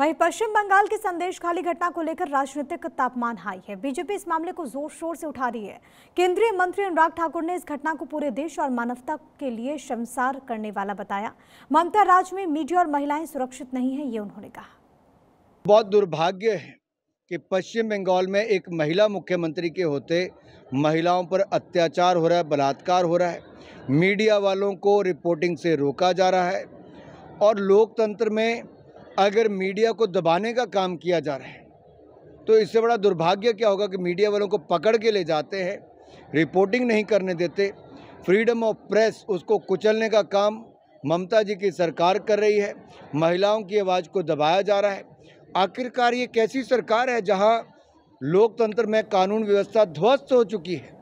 वहीं पश्चिम बंगाल की संदेश खाली घटना को लेकर राजनीतिक तापमान हाई है बीजेपी इस मामले को जोर शोर से उठा रही है केंद्रीय मंत्री अनुराग ठाकुर ने इस घटना को पूरे देश और मानवता के लिए शमसार करने वाला बताया ममता राज में मीडिया और महिलाएं सुरक्षित नहीं है ये उन्होंने कहा बहुत दुर्भाग्य है कि पश्चिम बंगाल में एक महिला मुख्यमंत्री के होते महिलाओं पर अत्याचार हो रहा है बलात्कार हो रहा है मीडिया वालों को रिपोर्टिंग से रोका जा रहा है और लोकतंत्र में अगर मीडिया को दबाने का काम किया जा रहा है तो इससे बड़ा दुर्भाग्य क्या होगा कि मीडिया वालों को पकड़ के ले जाते हैं रिपोर्टिंग नहीं करने देते फ्रीडम ऑफ प्रेस उसको कुचलने का काम ममता जी की सरकार कर रही है महिलाओं की आवाज़ को दबाया जा रहा है आखिरकार ये कैसी सरकार है जहाँ लोकतंत्र में कानून व्यवस्था ध्वस्त हो चुकी है